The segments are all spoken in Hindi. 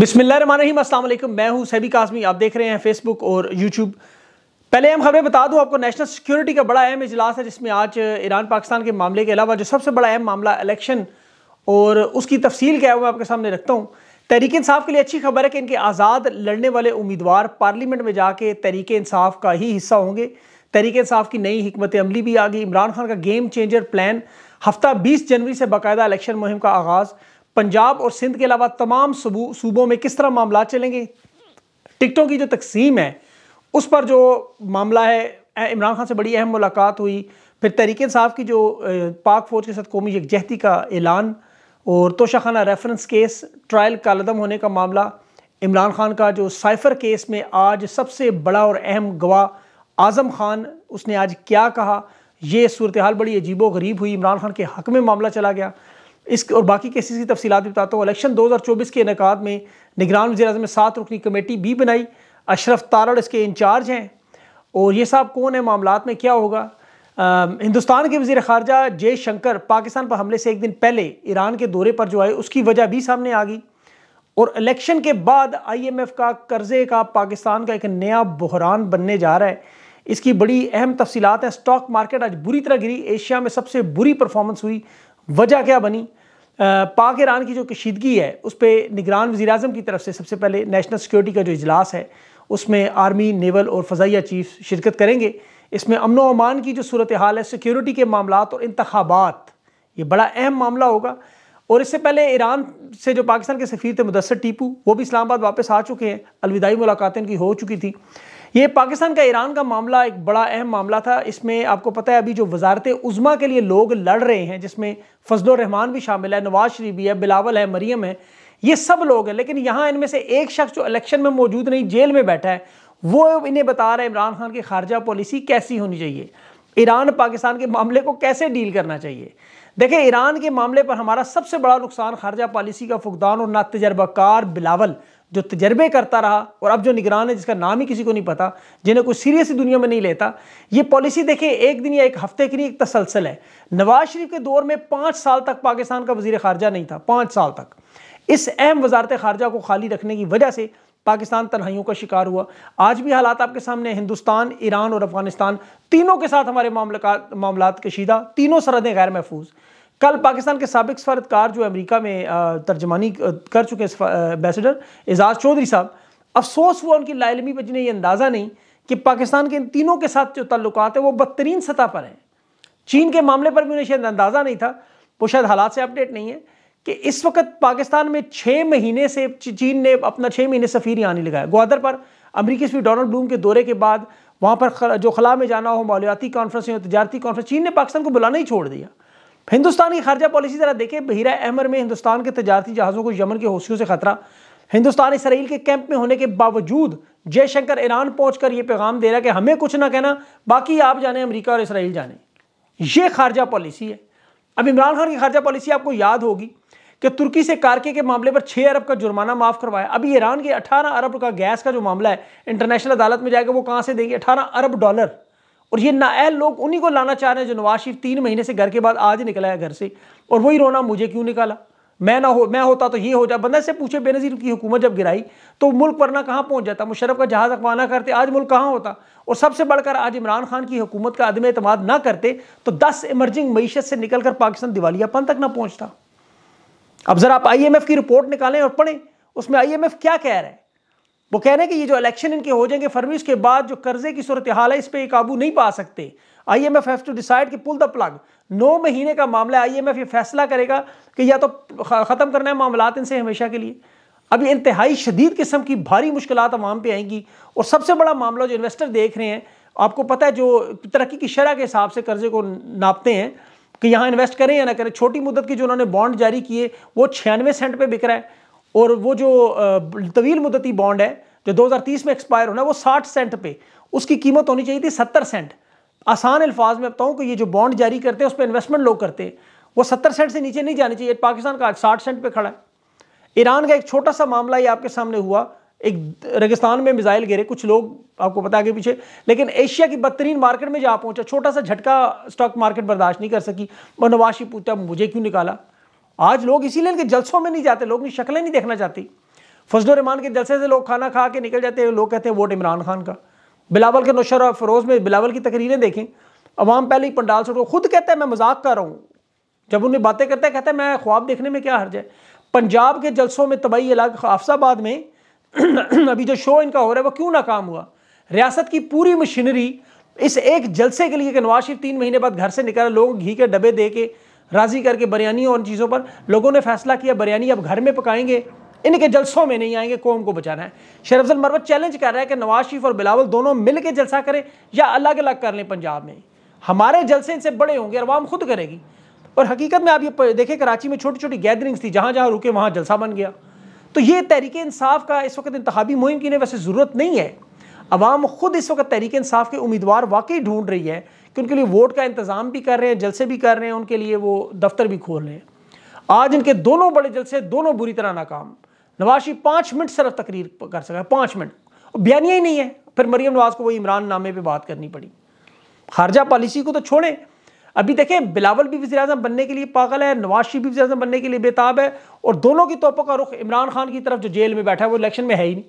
बिस्मिल्लाम असल मैं हूं सैबी काजमी आप देख रहे हैं फेसबुक और यूट्यूब पहले हम खबरें बता दूं आपको नेशनल सिक्योरिटी का बड़ा अहम इजलास है जिसमें आज ईरान पाकिस्तान के मामले के अलावा जो सबसे बड़ा अहम मामला इलेक्शन और उसकी तफसील क्या है वो मैं आपके सामने रखता हूँ तहरीक इसाफ़ के लिए अच्छी खबर है कि इनके आज़ाद लड़ने वाले उम्मीदवार पार्लियामेंट में जाके तहरीक इसाफ का ही हिस्सा होंगे तहरीक इसाफ की नई हमत अमली भी आ गई इमरान खान का गेम चेंजर प्लान हफ्ता बीस जनवरी से बाकायदा इलेक्शन मुहिम का आगाज़ पंजाब और सिंध के अलावा तमाम सूबों में किस तरह मामला चलेंगे टिकटों की जो तकसीम है उस पर जो मामला है इमरान खान से बड़ी अहम मुलाकात हुई फिर तहरीक साहब की जो पाक फ़ौज के साथ कौमी यकजहती का ऐलान और तोशाखाना रेफरेंस केस ट्रायल का लदम होने का मामला इमरान खान का जो साइफर केस में आज सबसे बड़ा और अहम गवाह आज़म खान उसने आज क्या कहा ये सूरत हाल बड़ी अजीबो गरीब हुई इमरान खान के हक में मामला चला गया इस और बाकी केसेस की तफसीत भी बताता हूँ इलेक्शन 2024 के इनका में निगरान वजी अजम सात रुकनी कमेटी भी बनाई अशरफ तारड़ इसके इंचार्ज हैं और ये साहब कौन है मामला में क्या होगा आ, हिंदुस्तान के वजीर खारजा जय शंकर पाकिस्तान पर हमले से एक दिन पहले ईरान के दौरे पर जो आए उसकी वजह भी सामने आ गई और इलेक्शन के बाद आईएमएफ का कर्जे का पाकिस्तान का एक नया बहरान बनने जा रहा है इसकी बड़ी अहम तफसीत हैं स्टॉक मार्केट आज बुरी तरह गिरी एशिया में सबसे बुरी परफॉर्मेंस हुई वजह क्या बनी पाक ईरान की जो कशीदगी है उस पर निगरान वजी अजम की तरफ से सबसे पहले नेशनल सिक्योरिटी का जो इजलास है उसमें आर्मी नेवल और फ़जाइया चीफ शिरकत करेंगे इसमें अमन अमान की जो सूरत हाल है सिक्योरिटी के मामला और इंतबात ये बड़ा अहम मामला होगा और इससे पहले ईरान से जो पाकिस्तान के सफ़ीर थे मुदसर टीपू वो भी इस्लामाबाद वापस आ चुके हैं अलविदाई मुलाकातें उनकी हो चुकी थी ये पाकिस्तान का ईरान का मामला एक बड़ा अहम मामला था इसमें आपको पता है अभी जो वजारत उज़मा के लिए लोग लड़ रहे हैं जिसमें फजल रहमान भी शामिल है नवाज शरीफ भी है बिलावल है मरीम है ये सब लोग हैं लेकिन यहाँ इनमें से एक शख्स जो इलेक्शन में मौजूद नहीं जेल में बैठा है वो इन्हें बता रहा है इमरान खान की खारजा पॉलिसी कैसी होनी चाहिए ईरान पाकिस्तान के मामले को कैसे डील करना चाहिए देखिए ईरान के मामले पर हमारा सबसे बड़ा नुकसान खारजा पॉलिसी का फुकदान और ना तजर्बाकार बिलावल जो तजर्बे करता रहा और अब जो निगरान है जिसका नाम ही किसी को नहीं पता जिन्हें कोई सीरियसली दुनिया में नहीं लेता ये पॉलिसी देखें एक दिन या एक हफ्ते की नहीं एक तसलसल है नवाज शरीफ के दौर में पाँच साल तक पाकिस्तान का वजीर खारजा नहीं था पाँच साल तक इस अहम वजारत खारजा को खाली रखने की वजह से पाकिस्तान तनहाइयों का शिकार हुआ आज भी हालात आपके सामने हिंदुस्तान ईरान और अफगानिस्तान तीनों के साथ हमारे मामला मामला कशीदा तीनों सरहदें गैर महफूज कल पाकिस्तान के सबक सफारतकार जो अमेरिका में तर्जमानी कर चुके एम्बेसडर एजाज चौधरी साहब अफसोस हुआ उनकी लालमी पर जिन्हें ये अंदाज़ा नहीं कि पाकिस्तान के इन तीनों के साथ जो तल्लत हैं वो बदतरीन सतह पर हैं चीन के मामले पर भी उन्हें शायद अंदाज़ा नहीं था वो शायद हालात से अपडेट नहीं है कि इस वक्त पाकिस्तान में छः महीने से चीन ने अपना छः महीने सफ़ीर यहाँ नहीं लगाया ग्वादर पर अमरीकी सफी डोनल्ड ब्लूम के दौरे के बाद वहाँ पर जो खला में जाना हो मालियाती कॉन्फ्रेंस हो तजारती कॉन्फ्रेंस चीन ने पाकिस्तान को बुलाना ही छोड़ दिया हिंदुस्तान की खारजा पॉलिसी जरा देखें बहरा अहमर में हिंदुस्तान के तजारती जहाज़ों को यमन के हौसियों से खतरा हिंदुस्तान इसराइल के कैंप में होने के बावजूद जयशंकर ईरान पहुंचकर ये पैगाम दे रहा है कि हमें कुछ ना कहना बाकी आप जाने अमरीका और इसराइल जाने ये खारजा पॉलिसी है अब इमरान खान की खारजा पॉलिसी आपको याद होगी कि तुर्की से कारके के मामले पर छः अरब का जुर्माना माफ़ करवाया अभी ईरान के अठारह अरब का गैस का जो मामला है इंटरनेशनल अदालत में जाएगा वो कहाँ से देंगे अठारह अरब डॉलर और ये नाअहल लोग उन्हीं को लाना चाह रहे हैं जो नवाज शरीफ तीन महीने से घर के बाद आज निकला है घर से और वही रोना मुझे क्यों निकाला मैं ना हो मैं होता तो ये हो जाता बंदा से पूछे बेनजीर की हुकूमत जब गिराई तो मुल्क वरना कहाँ पहुँच जाता मुशरफ का जहाज़ अकवाना करते आज मुल्क कहाँ होता और सबसे बढ़कर आज इमरान खान की हुकूमत का अदम अतमाद ना करते तो दस इमर्जिंग मीशत से निकल कर पाकिस्तान दिवालियापन तक ना पहुँचता अब ज़रा आप आई एम एफ़ की रिपोर्ट निकालें और पढ़ें उसमें आई एम एफ़ क्या कह रहा है वो कह रहे हैं कि ये जो इलेक्शन इनके हो जाएंगे फरवरी उसके बाद जो कर्जे की सूरत हाल है इस पर ये काबू नहीं पा सकते I M F have to decide कि पुल द प्लग नौ महीने का मामला है आई एम एफ ये फैसला करेगा कि या तो ख़त्म करना है मामला इनसे हमेशा के लिए अभी इंतहाई शदीद किस्म की भारी मुश्किल आवाम पर आएंगी और सबसे बड़ा मामला जो इन्वेस्टर देख रहे हैं आपको पता है जो तरक्की की शरह के हिसाब से कर्जे को नापते हैं कि यहाँ इन्वेस्ट करें या ना करें छोटी मुद्दत की जो उन्होंने बॉन्ड जारी किए वो छियानवे सेंट पर बिक रहा है और वो जो तवील मुदती बॉन्ड है जो 2030 में एक्सपायर होना वो 60 सेंट पे उसकी कीमत होनी चाहिए थी 70 सेंट आसान अल्फाज में बताऊँ कि ये जो बॉन्ड जारी करते हैं उस पर इन्वेस्टमेंट लोग करते हैं वो 70 सेंट से नीचे नहीं जानी चाहिए पाकिस्तान का आज साठ सेंट पर खड़ा है ईरान का एक छोटा सा मामला ये आपके सामने हुआ एक रेगिस्तान में मिज़ाइल गिरे कुछ लोग आपको पता आगे पीछे लेकिन एशिया की बदतरीन मार्केट में जा पहुंचा छोटा सा झटका स्टॉक मार्केट बर्दाश्त नहीं कर सकी और नवाशी पूछता मुझे क्यों निकाला आज लोग इसीलिए इनके जलसों में नहीं जाते लोग की शक्लें नहीं देखना चाहती फजल रमान के जलसे से लोग खाना खा के निकल जाते हैं लोग कहते हैं वोट इमरान खान का बिलावल के नशर और फरोज में बिलावल की तकरीरें देखें अवाम पहले ही पंडाल से खुद कहता है मैं मजाक कर रहा हूँ जब उन्हें बातें करता है कहता है मैं ख्वाब देखने में क्या हर्ज है पंजाब के जलसों में तबाही इलाक हाफसाबाद में अभी जो शो इनका हो रहा है वो क्यों नाकाम हुआ रियासत की पूरी मशीनरी इस एक जलसे के लिए कि नवाज शरीफ तीन महीने बाद घर से निकल लोग घी के डब्बे दे के राज़ी करके बरियानी और चीज़ों पर लोगों ने फैसला किया बिरयानी अब घर में पकाएंगे इनके जलसों में नहीं आएंगे कौम को बचाना है शरफजल मरवत चैलेंज कर रहा है कि नवाज शरीफ और बिलावल दोनों मिल के जलसा करें या अलग अलग कर लें पंजाब में हमारे जलसे इनसे बड़े होंगे अवाम खुद करेगी और हकीकत में आप ये देखें कराची में छोटी छोटी गैदरिंग्स थी जहाँ जहाँ रुके वहाँ जलसा बन गया तो ये तहरीक इंसाफ का इस वक्त इंतबी मुहिम की वैसे ज़रूरत नहीं है अवाम खुद इस वक्त तहरीक इंसाफ के उम्मीदवार वाकई ढूंढ रही है कि तो उनके लिए वोट का इंतज़ाम भी कर रहे हैं जलसे भी कर रहे हैं उनके लिए वो दफ्तर भी खोल रहे हैं आज इनके दोनों बड़े जलसे दोनों बुरी तरह नाकाम नवाज शरीफ पाँच मिनट सिर्फ तकरीर कर सका पाँच मिनट बयानिया ही नहीं है फिर मरीम नवाज को वो इमरान नामे पर बात करनी पड़ी खारजा पॉलिसी को तो छोड़ें अभी देखें बिलावल भी वजी अजम बनने के लिए पागल है नवाज शरीफ भी वजी अजम बनने के लिए बेताब है और दोनों की तोपों का रुख इमरान खान की तरफ जो जेल में बैठा है वो इलेक्शन में है ही नहीं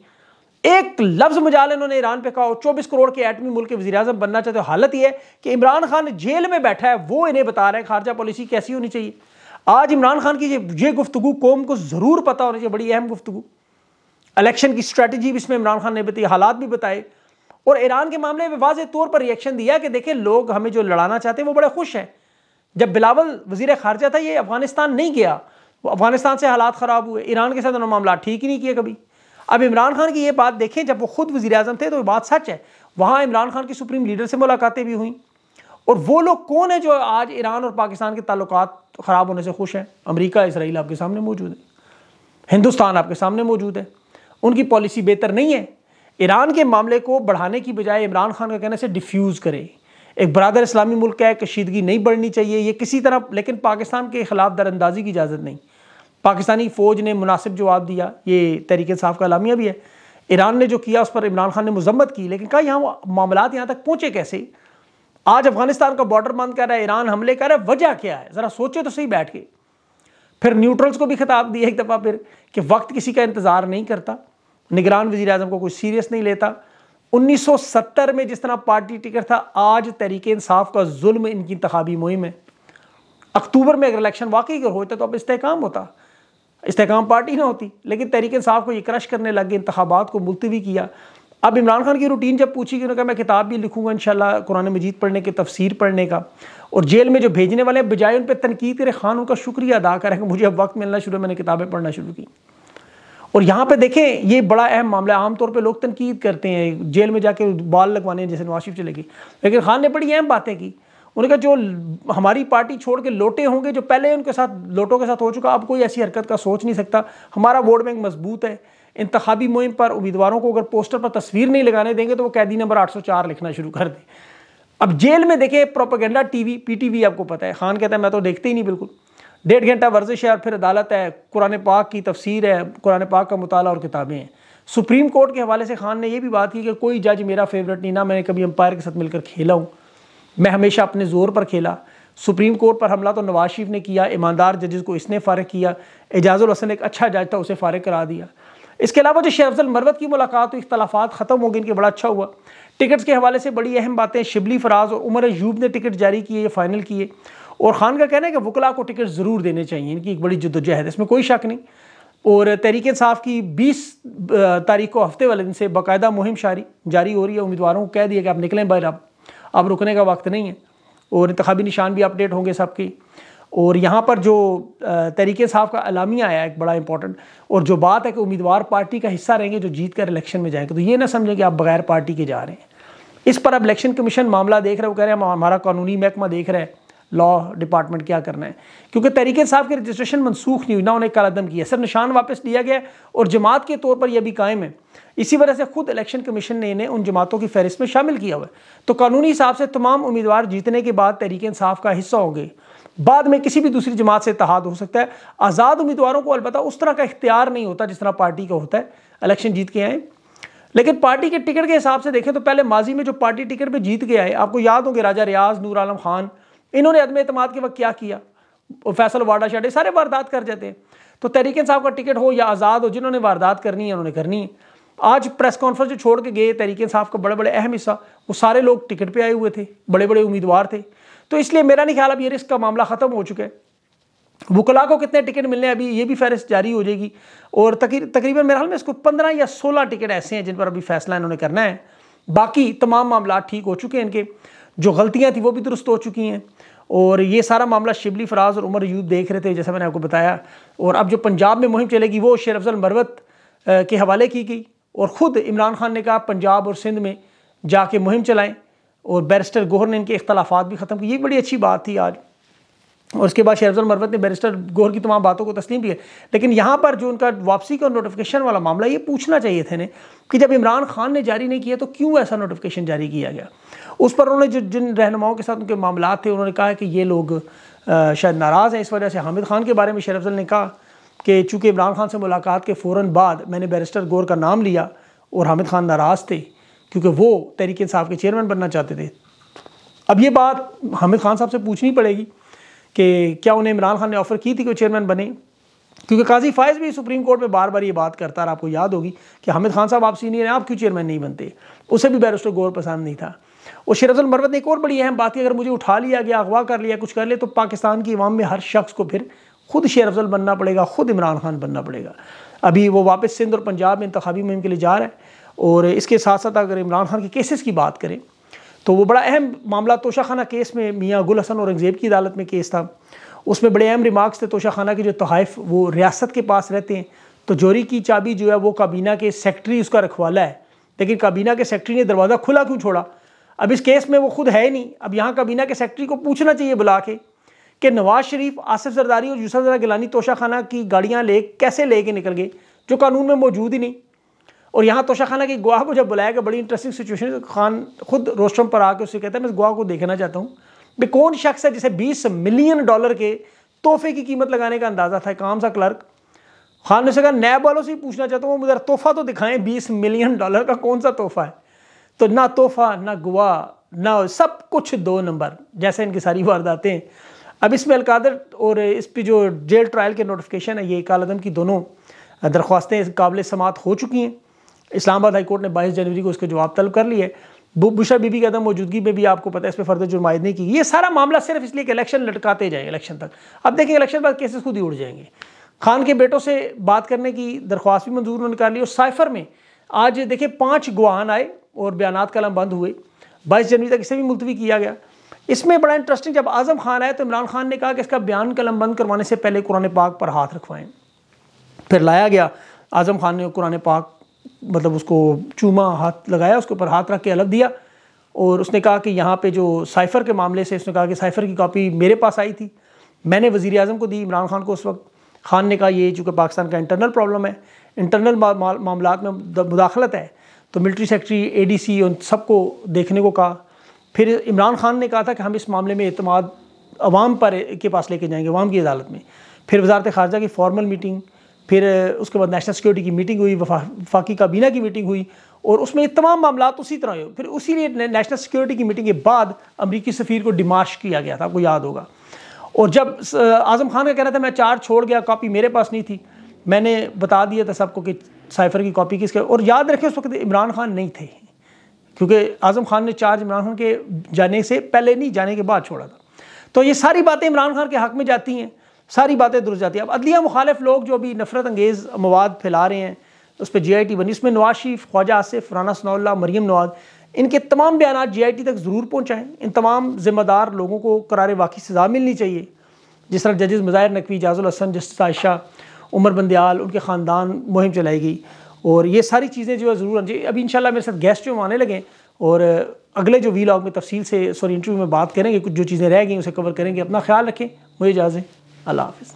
एक लफ्ज मुजाल इन्होंने ईरान पे कहा चौबीस करोड़ के एटमी मुल्क के वजी अजम बनना चाहते हो हालत यह है कि इमरान खान जेल में बैठा है वो इन्हें बता रहे हैं खारजा पॉलिसी कैसी होनी चाहिए आज इमरान खान की ये गुफ्तु कौम को ज़रूर पता होनी चाहिए बड़ी अहम गुफ्तु इलेक्शन की स्ट्रैटेजी भी इसमें इमरान खान ने बताई हालात भी बताए और ईरान के मामले में वाज तौर पर रिएक्शन दिया कि देखें लोग हमें जो लड़ाना चाहते हैं वो बड़े खुश हैं जब बिलावल वजीर खारजा था ये अफगानिस्तान नहीं गया वो अफगानिस्तान से हालात ख़राब हुए ईरान के साथ उन्होंने मामला ठीक ही नहीं किया कभी अब इमरान खान की ये बात देखें जब वो खुद वजी अजम थे तो ये बात सच है वहाँ इमरान खान की सुप्रीम लीडर से मुलाकातें भी हुई और वो लोग कौन है जो आज ईरान और पाकिस्तान के ताल्लुक ख़राब होने से खुश हैं अमरीका इसराइल आपके सामने मौजूद है हिंदुस्तान आपके सामने मौजूद है उनकी पॉलिसी बेहतर नहीं है ईरान के मामले को बढ़ाने की बजाय इमरान खान का कहने से डिफ्यूज़ करें एक बरदर इस्लामी मुल्क है कशीदगी नहीं बढ़नी चाहिए ये किसी तरह लेकिन पाकिस्तान के खिलाफ दरअंदाजी की इजाज़त नहीं पाकिस्तानी फ़ौज ने मुनासिब जवाब दिया ये तहरीक साफ़ का अलामिया भी है ईरान ने जो किया उस पर इमरान खान ने मजम्मत की लेकिन कहा यहाँ मामला यहाँ तक पहुँचे कैसे आज अफगानिस्तान का बॉर्डर बंद कर रहा है ईरान हमले कर रहा है वजह क्या है ज़रा सोचे तो सही बैठ के फिर न्यूट्रल्स को भी खिताब दिया एक दफ़ा फिर कि वक्त किसी का इंतज़ार नहीं करता निगरान वजी अजम को कोई सीरियस नहीं लेता 1970 में जिस तरह पार्टी टिकट था आज तरीक इंसाफ का जुल्म इनकी इंतबी मुहिम है अक्टूबर में अगर इलेक्शन वाकई अगर होता तो अब इस्तेकाम होता इसकाम पार्टी ना होती लेकिन तहरीक साहब को ये क्रश करने लग गए इंतबात को मुलतवी किया अब इमरान खान की रूटीन जब पूछी कि उन्होंने कहा मैं किताब भी लिखूंगा इनशाला कुरान मजीद पढ़ने के तफसीर पढ़ने का और जेल में जो भेजने वाले बजाय उन पर तनकीद करे खान उनका शुक्रिया अदा करें कि मुझे अब वक्त मिलना शुरू मैंने किताबें पढ़ना शुरू की और यहाँ पर देखें ये बड़ा अहम मामला है आमतौर पर लोग तनकीद करते हैं जेल में जाके बाल लगवाने जैसे नवाशिफ चले गए लेकिन खान ने बड़ी अहम बातें की उन्होंने कहा जो हमारी पार्टी छोड़ के लोटे होंगे जो पहले उनके साथ लोटों के साथ हो चुका अब कोई ऐसी हरकत का सोच नहीं सकता हमारा वोट बैंक मजबूत है इंतबी मुहिम पर उम्मीदवारों को अगर पोस्टर पर तस्वीर नहीं लगाने देंगे तो वो कैदी नंबर 804 लिखना शुरू कर दें अब जेल में देखें प्रोपागेंडा टीवी पीटीवी आपको पता है खान कहता है मैं तो देखते ही नहीं बिल्कुल डेढ़ घंटा वर्जिश है और फिर अदालत है कुरान पाक की तफसीर है कुरान पाक का मताल और किताबें हैं सुप्रीम कोर्ट के हवाले से खान ने यह भी बात की कि कोई जज मेरा फेवरेट नहीं ना मैंने कभी अंपायर के साथ मिलकर खेला हूँ मैं हमेशा अपने ज़ोर पर खेला सुप्रीम कोर्ट पर हमला तो नवाज शरीफ ने किया ईमानदार जजेस को इसने फ़ारग किया एजाज़ुल हसन एक अच्छा जज था उसे फ़ारग करा दिया इसके अलावा जो शेख अफजल मरवत की मुलाकात हुई इख्तलाफात ख़त्म हो गए इनके बड़ा अच्छा हुआ टिकट्स के हवाले से बड़ी अहम बातें शिबली फराज और उमर अयूब ने टिकट जारी किए फाइनल किए और ख़ान का कहना है कि वकला को टिकट ज़रूर देने चाहिए इनकी एक बड़ी जद्दोजहद इसमें कोई शक नहीं और तहरीक इंसाफ की बीस तारीख को हफ्ते वाले दिन से बाकायदा मुहिम शारी जारी हो रही है उम्मीदवारों को कह दिया कि आप निकलें बाहर आप अब रुकने का वक्त नहीं है और इंतबी निशान भी अपडेट होंगे सबकी और यहाँ पर जो तरीके साहब का अलामी आया एक बड़ा इंपॉर्टेंट और जो बात है कि उम्मीदवार पार्टी का हिस्सा रहेंगे जो जीत कर इलेक्शन में जाएंगे तो ये ना समझें कि आप बगैर पार्टी के जा रहे हैं इस पर अब इलेक्शन कमीशन मामला देख रहे हो कह रहे हैं हमारा कानूनी महकमा देख रहा है लॉ डिपार्टमेंट क्या करना है क्योंकि तरीके साहब की रजिस्ट्रेशन मनसूख नहीं हुई ना उन्हें कालदम किया सर निशान वापस लिया गया और जमात के तौर पर यह भी कायम है इसी वजह से खुद इलेक्शन कमीशन ने इन्हें उन जमातों की फहरिस्त में शामिल किया हुआ तो कानूनी हिसाब से तमाम उम्मीदवार जीतने के बाद तहरीक इंसाफ का हिस्सा होंगे बाद में किसी भी दूसरी जमात से इतहाद हो सकता है आज़ाद उम्मीदवारों को अलबत्त उस तरह का इख्तियार नहीं होता जिस तरह पार्टी का होता है इलेक्शन जीत के आए लेकिन पार्टी के टिकट के हिसाब से देखें तो पहले माजी में जो पार्टी टिकट पर जीत के आए आपको याद होंगे राजा रियाज नूर आलम खान इन्होंने अदम अतमाद के वक्त क्या किया फैसल वाडा शाडे सारे वारदात कर जाते हैं तो तहरीक साहब का टिकट हो या आज़ाद हो जिन्होंने वारदात करनी है उन्होंने करनी है आज प्रेस कॉन्फ्रेंस जो छोड़ के गए तहरीक साहब का बड़े बड़े अहम हिस्सा वो सारे लोग टिकट पर आए हुए थे बड़े बड़े उम्मीदवार थे तो इसलिए मेरा नहीं ख्याल अब ये रिस्क का मामला ख़त्म हो चुका है वकला को कितने टिकट मिलने अभी ये भी फहरिस्त जारी हो जाएगी और तकरीबन मेरे हाल में इसको पंद्रह या सोलह टिकट ऐसे हैं जिन पर अभी फैसला इन्होंने करना है बाकी तमाम मामला ठीक हो चुके हैं इनके जो गलतियाँ थी वो भी दुरुस्त हो चुकी हैं और ये सारा मामला शिबली फराज और उमर यूद देख रहे थे जैसा मैंने आपको बताया और अब जो पंजाब में मुहिम चलेगी वो शेर अफजल मरवत के हवाले की गई और ख़ुद इमरान खान ने कहा पंजाब और सिंध में जाके मुहिम चलाएं और बैरिस्टर गोहर ने इनके इख्तलाफात भी ख़त्म किए ये बड़ी अच्छी बात थी आज और उसके बाद शेरफुल मरवत ने बैरिस्टर गोर की तमाम बातों को तस्लीम किया लेकिन यहाँ पर जो उनका वापसी का नोटिफिकेशन वाला मामला ये पूछना चाहिए थे ने कि जब इमरान खान ने जारी नहीं किया तो क्यों ऐसा नोटिफिकेशन जारी किया गया उस पर उन्होंने जो जिन रहनुमाओं के साथ उनके मामला थे उन्होंने कहा कि ये लोग शायद नाराज़ हैं इस वजह से हामिद खान के बारे में शेर अफजल ने कहा कि चूँकि इमरान खान से मुलाकात के फ़ौर बाद मैंने बैरिस्टर गोर का नाम लिया और हामिद खान नाराज़ थे क्योंकि वो तहरीक इंसाफ के चेयरमैन बनना चाहते थे अब ये बात हामिद खान साहब से पूछनी पड़ेगी कि क्या उन्हें इमरान खान ने ऑफ़र की थी कि वो चेयरमैन बने क्योंकि काजी फायज भी सुप्रीम कोर्ट में बार बार ये बात करता रहा आपको याद होगी कि हामिद खान साहब आप सीनियर हैं आप क्यों चेयरमैन नहीं बनते उसे भी बैरिस्टर गौर पसंद नहीं था और शेरफुल मरवत ने एक और बड़ी अहम बात की अगर मुझे उठा लिया गया अगवा कर लिया कुछ कर लिया तो पाकिस्तान की इवाम में हर शख्स को फिर खुद शेर अफजल बनना पड़ेगा ख़ुद इमरान खान बनना पड़ेगा अभी वो वापस सिंध और पंजाब में इंतबी मुहिम के लिए जा रहा है और इसके साथ साथ अगर इमरान खान के केसेस की बात करें तो वो बड़ा अहम मामला तोशाखाना केस में मियाँ गुल हसन औरंगज़ेब की अदालत में केस था उसमें बड़े अहम रिमार्क्स थे तोशाखाना के जो तहफ़ वो रियासत के पास रहते हैं तो जोरी की चाबी जो है वो काबीना के सेक्रटरी उसका रखवाला है लेकिन काबीना के सेक्रटरी ने दरवाज़ा खुला क्यों छोड़ा अब इस केस में वो खुद है नहीं अब यहाँ काबीना के सेक्रटरी को पूछना चाहिए बुला के कि नवाज शरीफ आसिफ जरदारी और यूसुफ जरा गिलानी तोशा खाना की गाड़ियाँ ले कैसे ले के निकल गए जो कानून में मौजूद ही नहीं और यहाँ तोशा खाना की गुआ को जब बुलाया गया बड़ी इंटरेस्टिंग सिचुएशन तो खान खुद रोस्टम पर आकर उससे कहता है मैं इस गुआ को देखना चाहता हूँ भी कौन शख्स है जिसे 20 मिलियन डॉलर के तोहफे की कीमत लगाने का अंदाज़ा था काम सा क्लर्क खान ने उसे कहा नैब वालों से ही पूछना चाहता हूँ मुझे तोहफा तो दिखाएं बीस मिलियन डॉलर का कौन सा तोहफा है तो ना तोहफा ना गुआ ना सब कुछ दो नंबर जैसे इनकी सारी वारदातें अब इसमें अलकादर और इस पर जो जेल ट्रायल के नोटिफिकेशन है ये कालदम की दोनों दरख्वास्तें काबिल समात हो चुकी हैं इस्लामाबाद हाईकोर्ट ने बाईस जनवरी को उसके जवाब तलब कर लिए बुशर बीबी की अदम मौजूदगी में भी आपको पता है इस पर फर्दर जुर्माइद नहीं की ये सारा मामला सिर्फ इसलिए कि इलेक्शन लटकाते जाएंगे इलेक्शन तक अब देखें इलेक्शन बाद केसेस खुद ही उड़ जाएंगे खान के बेटों से बात करने की दरख्वास्त भी मंजूर उन्होंने कर ली और साइफर में आज देखें पाँच गुहान आए और बयान कलम बंद हुए बाईस जनवरी तक इसे भी मुलतवी किया गया इसमें बड़ा इंटरेस्टिंग जब आज़म खान आया तो इमरान खान ने कहा कि इसका बयान कलम बंद करवाने से पहले कुरान पाक पर हाथ रखवाएं फिर लाया गया आज़म खान ने कुरान पाक मतलब उसको चूमा हाथ लगाया उसके ऊपर हाथ रख के अलग दिया और उसने कहा कि यहाँ पे जो साइफ़र के मामले से उसने कहा कि साइफ़र की कॉपी मेरे पास आई थी मैंने वज़ी अजम को दी इमरान खान को उस वक्त खान ने कहा ये चूँकि पाकिस्तान का इंटरनल प्रॉब्लम है इंटरनल मामला में मुदाखलत है तो military secretary A D C उन सबको देखने को कहा फिर इमरान खान ने कहा था कि हम इस मामले में अतमाद अवाम पर के पास लेके जाएंगे अवाम की अदालत में फिर वजारत खारजा की फॉर्मल मीटिंग फिर उसके बाद नेशनल सिक्योरिटी की मीटिंग हुई वफाकी काबीना की मीटिंग हुई और उसमें तमाम मामला उसी तरह हुए फिर उसी ने नेशनल सिक्योरिटी की मीटिंग के बाद अमरीकी सफ़ीर को डिमार्श किया गया था आपको याद होगा और जब आज़म खान का कहना था मैं चार छोड़ गया कॉपी मेरे पास नहीं थी मैंने बता दिया था सबको कि साइफर की कॉपी किसके और याद रखें उस वक्त इमरान खान नहीं थे क्योंकि आज़म खान ने चार्ज इमरान खान के जाने से पहले नहीं जाने के बाद छोड़ा था तो ये सारी बातें इमरान खान के हक में जाती हैं सारी बातें दुरुस्त जाती है अब अदलिया मुखालिफ लोग जो अभी नफरत अंगेज़ मवाद फैला रहे हैं उस पर जी आई टी बनी उसमें नवाज शरीफ ख्वाजा आसिफ राना सनाउल्ला मरीम नवाज इनके तमाम बयान जी आई टी तक ज़रूर पहुँचाएँ इन तमाम ज़िम्मेदार लोगों को करार वाक़ी सज़ा मिलनी चाहिए जिस तरह जजेस मज़ाहिर नकवी जाजुल हसन जस्टिस आयशा उमर बंदयाल उनके ख़ानदान मुहिम चलाई गई और ये सारी चीज़ें जो है ज़रूर आनी चाहिए अभी इन मेरे साथ गेस्ट जो आने लगे और अगले जो वी लॉग में तफसील से सॉरी इंटरव्यू में बात करेंगे कुछ जो चीज़ें रह गई उसे कवर करेंगे अपना ख्याल रखें मुझे इजाज़ें Allah Hafiz.